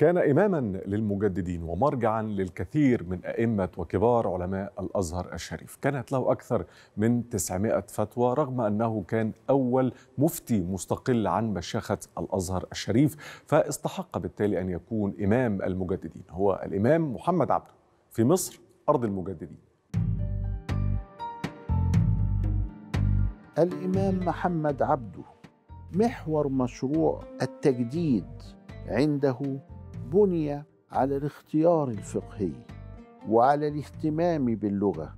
كان إماما للمجددين ومرجعا للكثير من أئمة وكبار علماء الأزهر الشريف كانت له أكثر من 900 فتوى رغم أنه كان أول مفتي مستقل عن مشيخة الأزهر الشريف فاستحق بالتالي أن يكون إمام المجددين هو الإمام محمد عبده في مصر أرض المجددين الإمام محمد عبده محور مشروع التجديد عنده بني على الاختيار الفقهي وعلى الاهتمام باللغه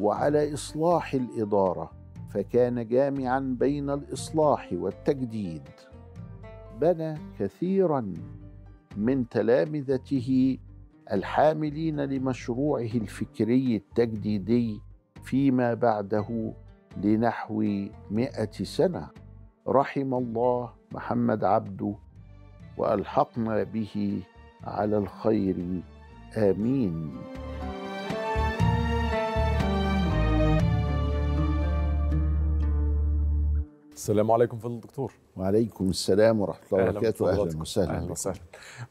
وعلى اصلاح الاداره فكان جامعا بين الاصلاح والتجديد بنى كثيرا من تلامذته الحاملين لمشروعه الفكري التجديدي فيما بعده لنحو مائة سنة رحم الله محمد عبده والحقنا به على الخير امين السلام عليكم فضل الدكتور وعليكم السلام ورحمه الله وبركاته اهلا وسهلا اهلا وسهلا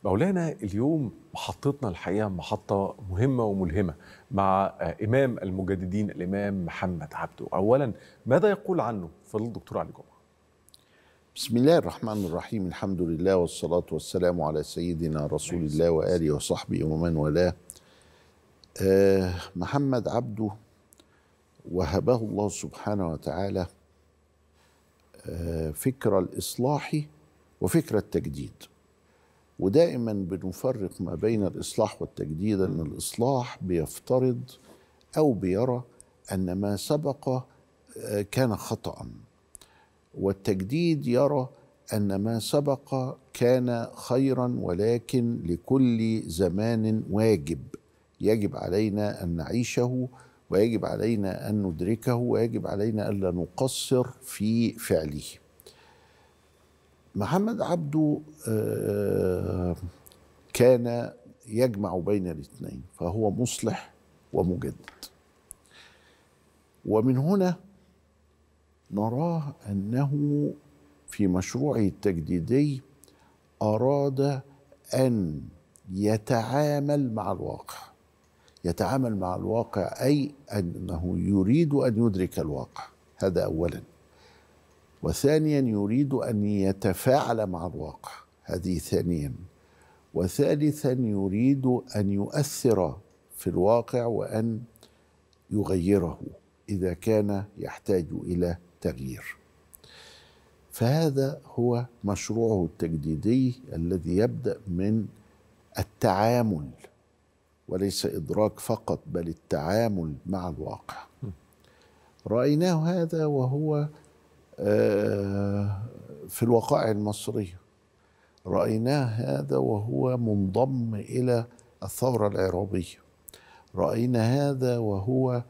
مولانا اليوم محطتنا الحقيقه محطه مهمه وملهمه مع آه، امام المجددين الامام محمد عبده اولا ماذا يقول عنه فضل الدكتور علي جمعه بسم الله الرحمن الرحيم الحمد لله والصلاة والسلام على سيدنا رسول الله وآله وصحبه ومن والاه آه محمد عبده وهبه الله سبحانه وتعالى آه فكرة الإصلاح وفكرة التجديد ودائما بنفرق ما بين الإصلاح والتجديد أن الإصلاح بيفترض أو بيرى أن ما سبق آه، كان خطأ والتجديد يرى ان ما سبق كان خيرا ولكن لكل زمان واجب يجب علينا ان نعيشه ويجب علينا ان ندركه ويجب علينا الا نقصر في فعله محمد عبده آه، كان يجمع بين الاثنين فهو مصلح ومجدد ومن هنا نراه انه في مشروعه التجديدي اراد ان يتعامل مع الواقع يتعامل مع الواقع اي انه يريد ان يدرك الواقع هذا اولا وثانيا يريد ان يتفاعل مع الواقع هذه ثانيا وثالثا يريد ان يؤثر في الواقع وان يغيره اذا كان يحتاج الى التغيير فهذا هو مشروعه التجديدي الذي يبدا من التعامل وليس ادراك فقط بل التعامل مع الواقع رايناه هذا وهو آه، في الوقائع المصريه رايناه هذا وهو منضم الى الثوره العرابيه راينا هذا وهو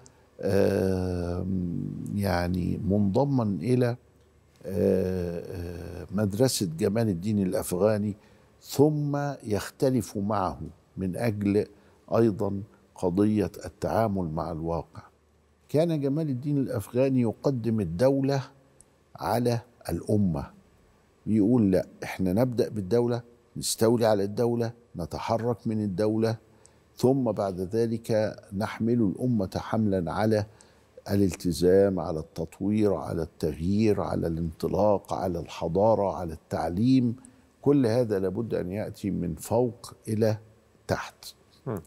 يعني منضما الى آه، آه، مدرسه جمال الدين الافغاني ثم يختلف معه من اجل ايضا قضيه التعامل مع الواقع كان جمال الدين الافغاني يقدم الدوله على الامه بيقول لا احنا نبدا بالدوله نستولي على الدوله نتحرك من الدوله ثم بعد ذلك نحمل الامه حملا على الالتزام على التطوير على التغيير على الانطلاق على الحضاره على التعليم كل هذا لابد ان ياتي من فوق الى تحت م.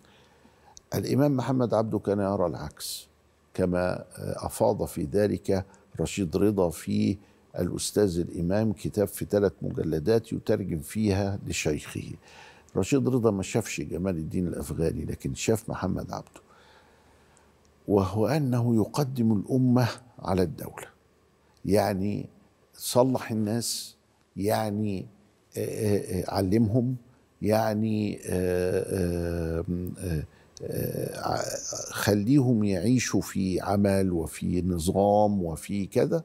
الامام محمد عبده كان يرى العكس كما افاض في ذلك رشيد رضا في الاستاذ الامام كتاب في ثلاث مجلدات يترجم فيها لشيخه رشيد رضا ما شافش جمال الدين الافغاني لكن شاف محمد عبده وهو انه يقدم الامه على الدوله يعني صلح الناس يعني آه، آه، آه، علمهم يعني خليهم يعيشوا في عمل وفي نظام وفي كذا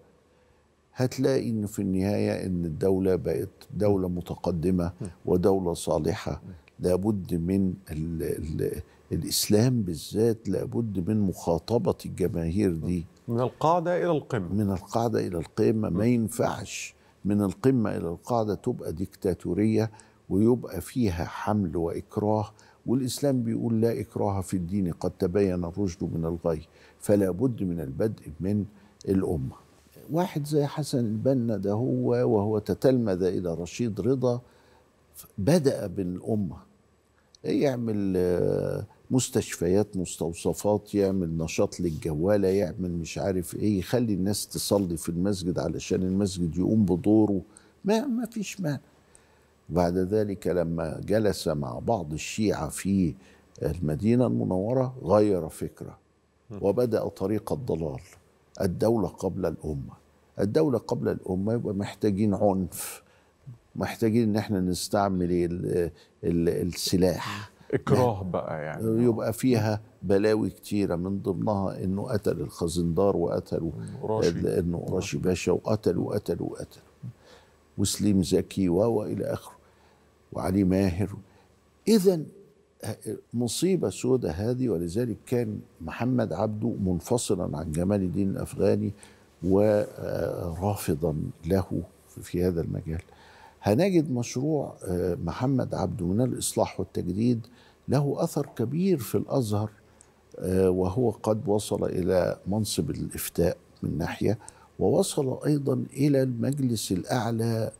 هتلاقي انه في النهاية إن الدولة بقت دولة متقدمة ودولة صالحة لابد من ال ال الإسلام بالذات لابد من مخاطبة الجماهير دي من القاعدة إلى القمة من القاعدة إلى القمة ما ينفعش من القمة إلى القاعدة تبقى ديكتاتورية ويبقى فيها حمل وإكراه والإسلام بيقول لا إكراه في الدين قد تبين الرشد من الغي فلا بد من البدء من الأمة واحد زي حسن البنا ده هو وهو تتلمذ إلى رشيد رضا بدأ بالأمة يعمل آه، مستشفيات مستوصفات يعمل نشاط للجوالة يعمل مش عارف ايه يخلي الناس تصلي في المسجد علشان المسجد يقوم بدوره ما ما فيش ما بعد ذلك لما جلس مع بعض الشيعة في المدينة المنورة غير فكرة وبدأ طريق الضلال الدولة قبل الأمة الدولة قبل الأمة يبقى محتاجين عنف محتاجين إن احنا نستعمل الـ الـ السلاح إكراه بقى يعني يبقى فيها بلاوي كتيرة من ضمنها إنه قتل الخزندار وقتلوا إنه راشي باشا وقتل وقتل وقتل وسليم زكي وإلى آخره وعلي ماهر إذا مصيبة سودة هذه ولذلك كان محمد عبده منفصلا عن جمال الدين الأفغاني ورافضا له في هذا المجال هنجد مشروع آه، محمد عبده من الإصلاح والتجديد له أثر كبير في الأزهر آه، وهو قد وصل إلى منصب الإفتاء من ناحية ووصل أيضا إلى المجلس الأعلى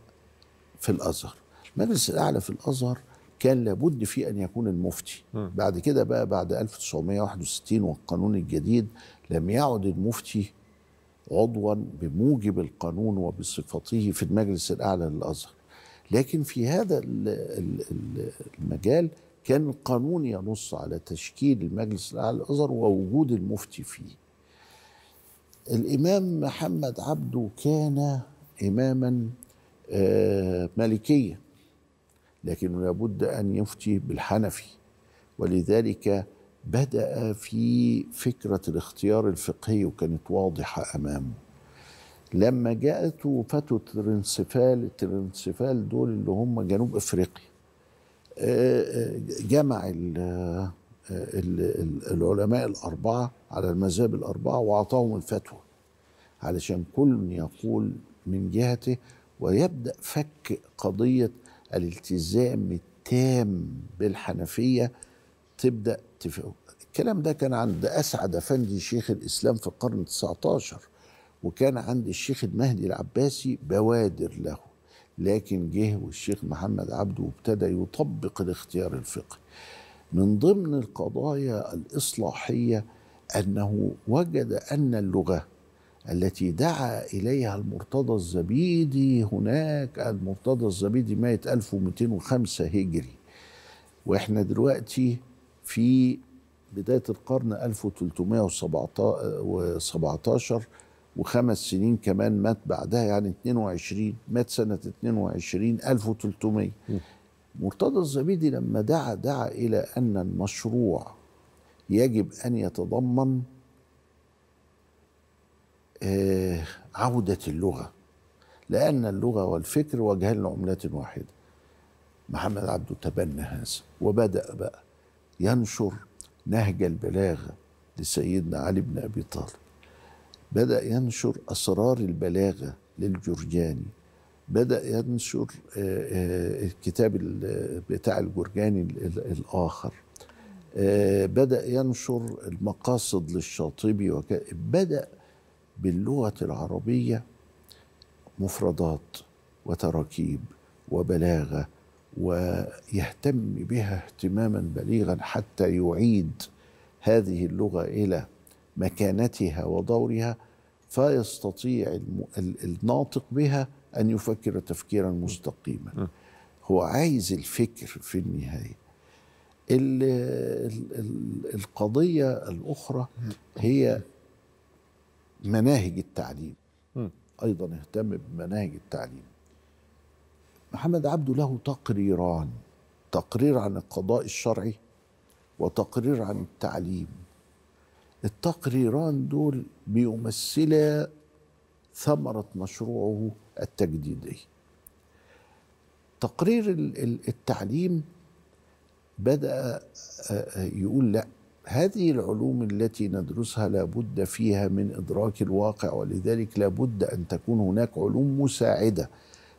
في الأزهر المجلس الأعلى في الأزهر كان لابد في ان يكون المفتي بعد كده بقى بعد 1961 والقانون الجديد لم يعد المفتي عضوا بموجب القانون وبصفته في المجلس الاعلى للازهر لكن في هذا المجال كان القانون ينص على تشكيل المجلس الاعلى للازهر ووجود المفتي فيه الامام محمد عبده كان اماما آه، ملكيا لكنه لابد أن يفتي بالحنفي ولذلك بدأ في فكرة الاختيار الفقهي وكانت واضحة أمامه لما جاءت وفاة ترنسفال الترنسفال دول اللي هم جنوب افريقيا آه، آه، جمع آه، العلماء الاربعه على المذاهب الاربعه واعطاهم الفتوى علشان كل يقول من جهته ويبدا فك قضيه الالتزام التام بالحنفيه تبدا تفهم الكلام ده كان عند اسعد افندي شيخ الاسلام في القرن 19 وكان عند الشيخ المهدي العباسي بوادر له لكن جه والشيخ محمد عبده وابتدى يطبق الاختيار الفقهي من ضمن القضايا الاصلاحيه انه وجد ان اللغه التي دعا إليها المرتضى الزبيدي هناك المرتضى الزبيدي مات 1205 هجري وإحنا دلوقتي في بداية القرن 1317 وخمس سنين كمان مات بعدها يعني 22 مات سنة 22 1300 مرتضى الزبيدي لما دعا دعا إلى أن المشروع يجب أن يتضمن آه، عودة اللغة لأن اللغة والفكر وجهان لعملة واحدة محمد عبده تبنى هذا وبدأ بقى ينشر نهج البلاغة لسيدنا علي بن أبي طالب بدأ ينشر أسرار البلاغة للجرجاني بدأ ينشر آه، آه، الكتاب بتاع الجرجاني الآخر بدأ ينشر المقاصد للشاطبي وكذا بدأ باللغه العربيه مفردات وتراكيب وبلاغه ويهتم بها اهتماما بليغا حتى يعيد هذه اللغه الى مكانتها ودورها فيستطيع الناطق بها ان يفكر تفكيرا مستقيما هو عايز الفكر في النهايه القضيه الاخرى هي مناهج التعليم ايضا اهتم بمناهج التعليم محمد عبده له تقريران تقرير عن القضاء الشرعي وتقرير عن التعليم التقريران دول بيمثلا ثمرة مشروعه التجديدي تقرير التعليم بدأ آه، آه، يقول لا هذه العلوم التي ندرسها لابد فيها من ادراك الواقع ولذلك لابد ان تكون هناك علوم مساعده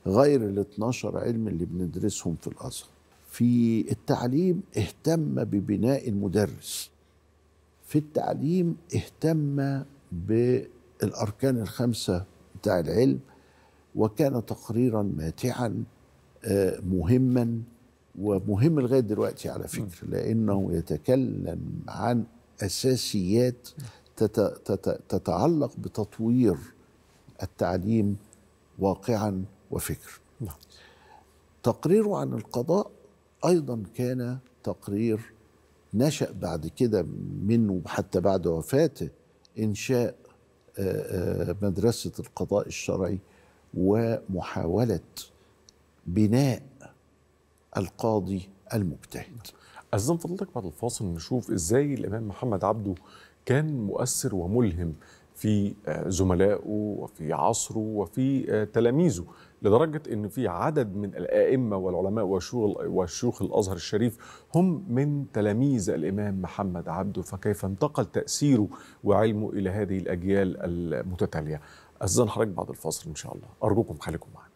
غير ال 12 علم اللي بندرسهم في الازهر. في التعليم اهتم ببناء المدرس. في التعليم اهتم بالاركان الخمسه بتاع العلم وكان تقريرا ماتعا آه، مهما ومهم لغايه دلوقتي على فكره لانه يتكلم عن اساسيات تتعلق بتطوير التعليم واقعا وفكر نعم. تقريره عن القضاء ايضا كان تقرير نشا بعد كده منه حتى بعد وفاته انشاء مدرسه القضاء الشرعي ومحاوله بناء القاضي المجتهد أزم فضلك بعد الفاصل نشوف إزاي الإمام محمد عبده كان مؤثر وملهم في آه، زملائه وفي عصره وفي آه، تلاميذه لدرجة أن في عدد من الآئمة والعلماء وشيوخ الأزهر الشريف هم من تلاميذ الإمام محمد عبده فكيف انتقل تأثيره وعلمه إلى هذه الأجيال المتتالية أذن حضرتك بعد الفاصل إن شاء الله أرجوكم خليكم معنا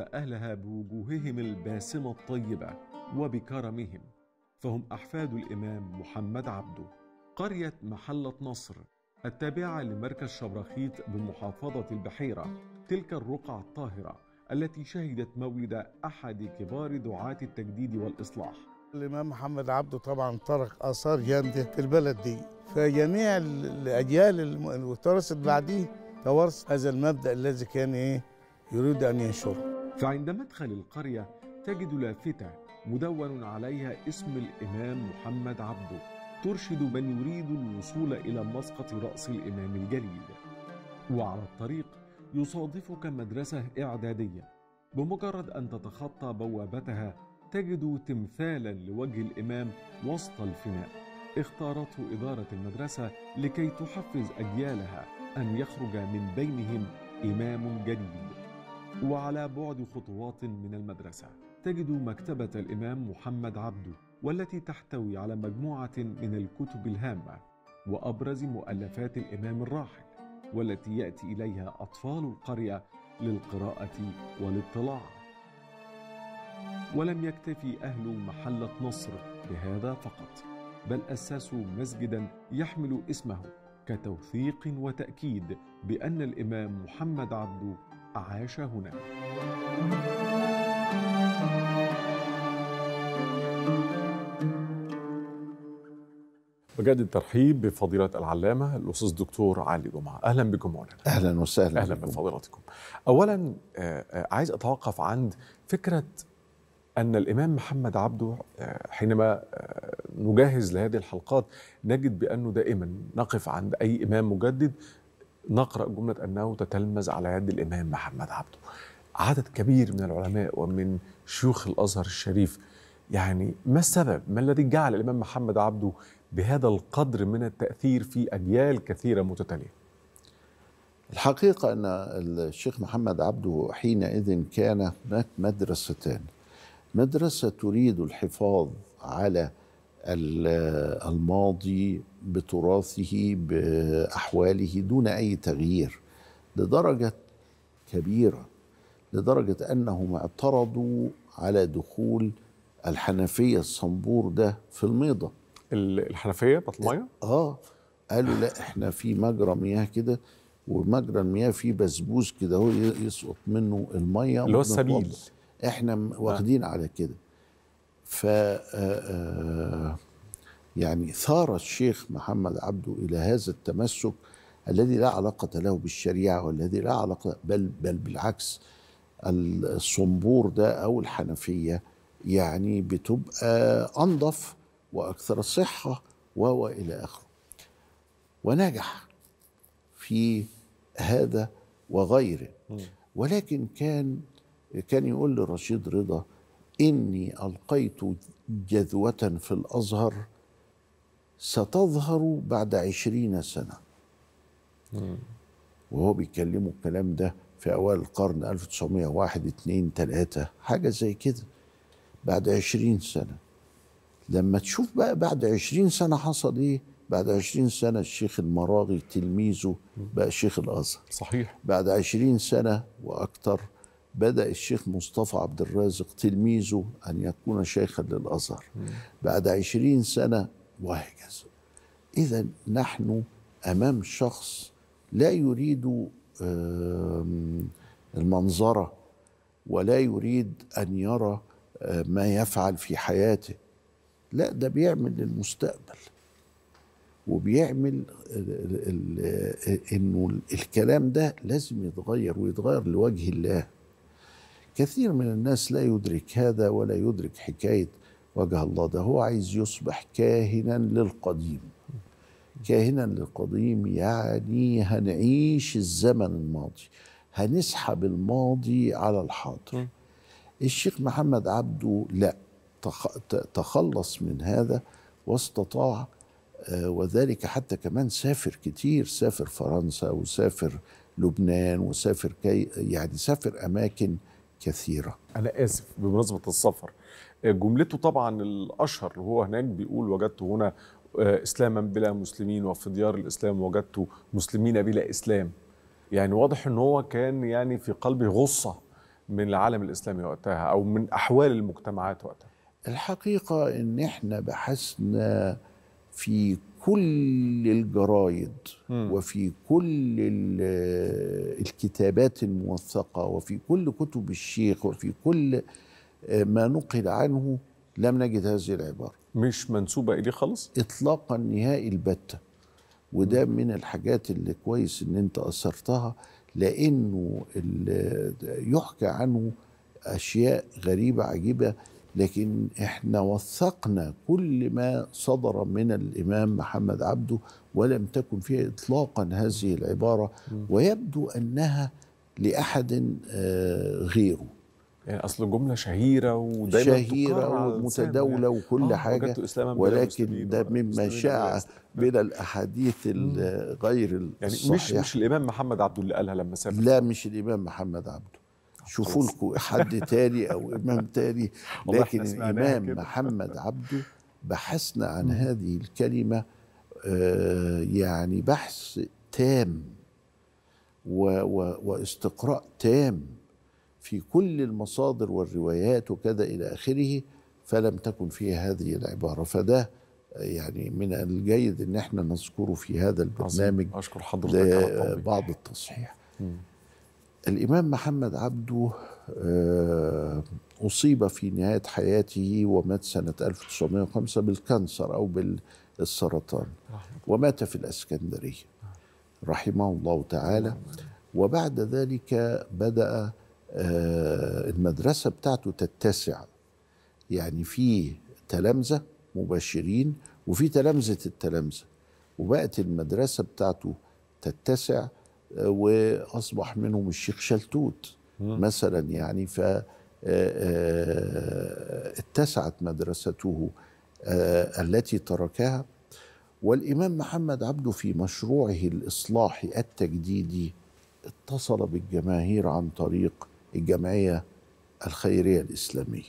اهلها بوجوههم الباسمه الطيبه وبكرمهم فهم احفاد الامام محمد عبده قريه محله نصر التابعه لمركز شبرخيط بمحافظه البحيره تلك الرقعه الطاهره التي شهدت مولد احد كبار دعاه التجديد والاصلاح الإمام محمد عبده طبعا ترك آثار جامدة في البلد دي فجميع الأجيال اللي بعديه توارث هذا المبدأ الذي كان إيه يريد أن ينشره فعند مدخل القرية تجد لافتة مدون عليها اسم الإمام محمد عبده ترشد من يريد الوصول إلى مسقط رأس الإمام الجليل وعلى الطريق يصادفك مدرسة إعدادية بمجرد أن تتخطى بوابتها تجد تمثالا لوجه الإمام وسط الفناء اختارته إدارة المدرسة لكي تحفز أجيالها أن يخرج من بينهم إمام جديد وعلى بعد خطوات من المدرسة تجد مكتبة الإمام محمد عبده والتي تحتوي على مجموعة من الكتب الهامة وأبرز مؤلفات الإمام الراحل والتي يأتي إليها أطفال القرية للقراءة والاطلاع ولم يكتفي أهل محلة نصر بهذا فقط بل أسسوا مسجدا يحمل اسمه كتوثيق وتأكيد بأن الإمام محمد عبده عاش هنا بجد الترحيب بفضيلة العلامة الأستاذ دكتور علي جمعة أهلا بكم مولانا أهلا وسهلا أهلا بفضيلتكم أولا آه، آه، عايز أتوقف عند فكرة أن الإمام محمد عبده آه، حينما نجهز لهذه الحلقات نجد بأنه دائما نقف عند أي إمام مجدد نقرأ جملة أنه تتلمذ على يد الإمام محمد عبده عدد كبير من العلماء ومن شيوخ الأزهر الشريف يعني ما السبب؟ ما الذي جعل الإمام محمد عبده بهذا القدر من التأثير في أجيال كثيرة متتالية؟ الحقيقة أن الشيخ محمد عبده حينئذ كان هناك مدرستان مدرسة تريد الحفاظ على الماضي بتراثه باحواله دون اي تغيير لدرجه كبيره لدرجه انهم اعترضوا على دخول الحنفيه الصنبور ده في الميضه الحنفيه بطلميه إيه، اه قالوا لا احنا في مجرى مياه كده ومجرى المياه فيه بسبوس كده هو يسقط منه الميه اللي هو السبيل احنا آه. واخدين على كده ف آه، آه، يعني ثار الشيخ محمد عبده الى هذا التمسك الذي لا علاقة له بالشريعة والذي لا علاقة بل بل بالعكس الصنبور ده أو الحنفية يعني بتبقى أنظف وأكثر صحة وهو إلى آخره ونجح في هذا وغيره ولكن كان كان يقول لرشيد رضا إني ألقيت جذوة في الأزهر ستظهر بعد عشرين سنة وهو بيتكلموا الكلام ده في أوائل القرن 1901 2 3 حاجة زي كده بعد عشرين سنة لما تشوف بقى بعد عشرين سنة حصل إيه بعد عشرين سنة الشيخ المراغي تلميذه بقى شيخ الأزهر صحيح بعد عشرين سنة وأكثر بدأ الشيخ مصطفى عبد الرازق تلميذه أن يكون شيخا للأزهر بعد عشرين سنة وهكذا إذا نحن أمام شخص لا يريد المنظرة ولا يريد أن يرى آه، ما يفعل في حياته لا ده بيعمل للمستقبل وبيعمل آه، آه، انه الكلام ده لازم يتغير ويتغير لوجه الله كثير من الناس لا يدرك هذا ولا يدرك حكايه وجه الله ده هو عايز يصبح كاهنا للقديم كاهنا للقديم يعني هنعيش الزمن الماضي هنسحب الماضي على الحاضر الشيخ محمد عبده لا تخلص من هذا واستطاع آه، وذلك حتى كمان سافر كتير سافر فرنسا وسافر لبنان وسافر كي يعني سافر اماكن كثيرة أنا آسف بمناسبة السفر آه، جملته طبعا الأشهر اللي هو هناك بيقول وجدت هنا آه، إسلاما بلا مسلمين وفي ديار الإسلام وجدت مسلمين بلا إسلام يعني واضح ان هو كان يعني في قلبه غصه من العالم الاسلامي وقتها او من احوال المجتمعات وقتها الحقيقه ان احنا بحثنا في كل الجرايد وفي كل الكتابات الموثقة وفي كل كتب الشيخ وفي كل آه، ما نقل عنه لم نجد هذه العبارة مش منسوبة إليه خالص؟ إطلاقا نهائي البتة وده م. من الحاجات اللي كويس إن أنت أثرتها لأنه يحكى عنه أشياء غريبة عجيبة لكن احنا وثقنا كل ما صدر من الامام محمد عبده ولم تكن فيه اطلاقا هذه العباره ويبدو انها لاحد آه، غيره يعني اصل جمله شهيره ودايما شهيره يعني. ومتداوله وكل آه حاجه ولكن ده مما شاع من الاحاديث غير يعني الصحيحه يعني مش مش الامام محمد عبده اللي قالها لما سافر لا مش الامام محمد عبده شوفوا لكم حد تاني او امام تاني لكن الامام محمد عبده بحثنا عن هذه الكلمه آه يعني بحث تام و و واستقراء تام في كل المصادر والروايات وكذا الى اخره فلم تكن فيه هذه العباره فده يعني من الجيد ان احنا نذكره في هذا البرنامج أشكر حضرتك بعض التصحيح الإمام محمد عبده آه، أصيب في نهاية حياته ومات سنة 1905 بالكانسر أو بالسرطان ومات في الأسكندرية رحمه الله تعالى وبعد ذلك بدأ آه، المدرسة بتاعته تتسع يعني في تلامذة مباشرين وفي تلامذة التلامذة وبقت المدرسة بتاعته تتسع واصبح منهم الشيخ شلتوت مثلا يعني ف آه، آه، اتسعت مدرسته آه، التي تركها والامام محمد عبده في مشروعه الاصلاحي التجديدي اتصل بالجماهير عن طريق الجمعيه الخيريه الاسلاميه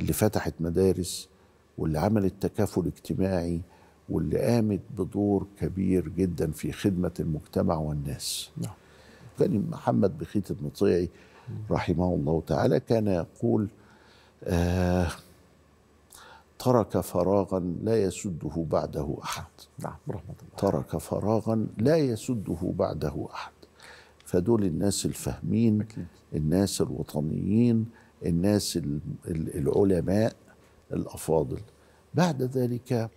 اللي فتحت مدارس واللي عملت تكافل اجتماعي واللي قامت بدور كبير جدا في خدمة المجتمع والناس نعم. كان محمد بخيت المطيعي رحمه الله تعالى كان يقول آه ترك فراغا لا يسده بعده أحد نعم رحمة الله ترك فراغا لا يسده بعده أحد فدول الناس الفاهمين الناس الوطنيين الناس العلماء الأفاضل بعد ذلك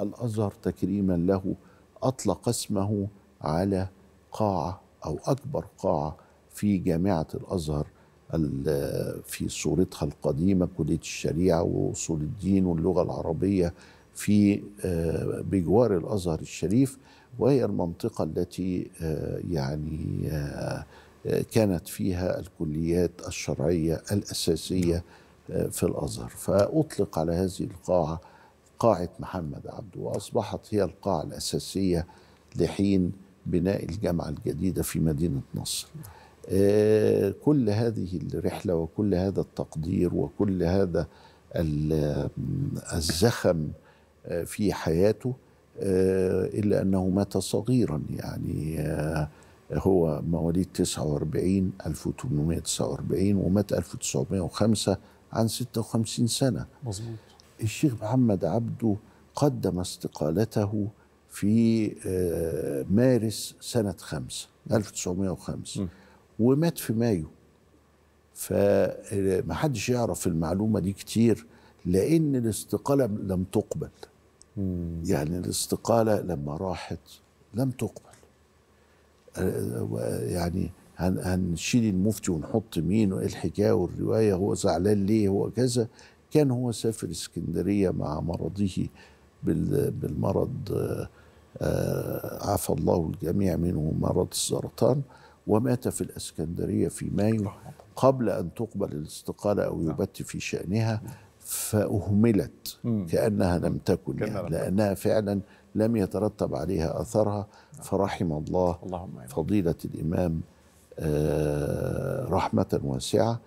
الازهر تكريما له اطلق اسمه على قاعه او اكبر قاعه في جامعه الازهر في صورتها القديمه كليه الشريعه واصول الدين واللغه العربيه في آه، بجوار الازهر الشريف وهي المنطقه التي آه، يعني آه، كانت فيها الكليات الشرعيه الاساسيه في الازهر فاطلق على هذه القاعه قاعة محمد عبده وأصبحت هي القاعة الأساسية لحين بناء الجامعة الجديدة في مدينة نصر آه، كل هذه الرحلة وكل هذا التقدير وكل هذا آه، الزخم آه، في حياته إلا أنه مات صغيرا يعني هو مواليد 49 1849 ومات 1905 عن 56 سنة مظبوط الشيخ محمد عبده قدم استقالته في آه، مارس سنة خمسة 1905 ومات في مايو فمحدش آه، يعرف المعلومة دي كتير لأن الاستقالة لم تقبل يعني الاستقالة لما راحت لم تقبل آه، يعني هنشيل المفتي ونحط مين وايه الحكايه والروايه هو زعلان ليه هو كذا كان هو سافر اسكندرية مع مرضه بالمرض آه، عفى الله الجميع منه مرض السرطان ومات في الاسكندريه في مايو قبل ان تقبل الاستقاله او نعم. يبت في شانها فاهملت كانها لم تكن يعني لانها فعلا لم يترتب عليها اثرها نعم. فرحم الله فضيله الامام آه، رحمه واسعه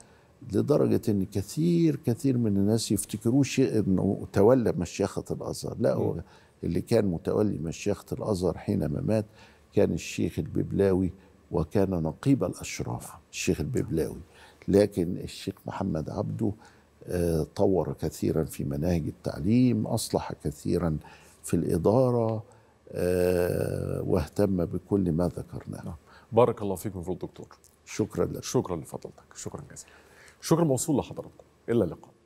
لدرجة أن كثير كثير من الناس يفتكروه شيء أنه تولى مشيخة الأزهر لا هو اللي كان متولي مشيخة الأزهر حينما مات كان الشيخ الببلاوي وكان نقيب الأشراف الشيخ الببلاوي لكن الشيخ محمد عبده آه، طور كثيرا في مناهج التعليم أصلح كثيرا في الإدارة آه، واهتم بكل ما ذكرناه نعم. بارك الله فيكم في الدكتور شكرا لك شكرا لفضلتك شكرا جزيلا شكر موصول لحضراتكم الى اللقاء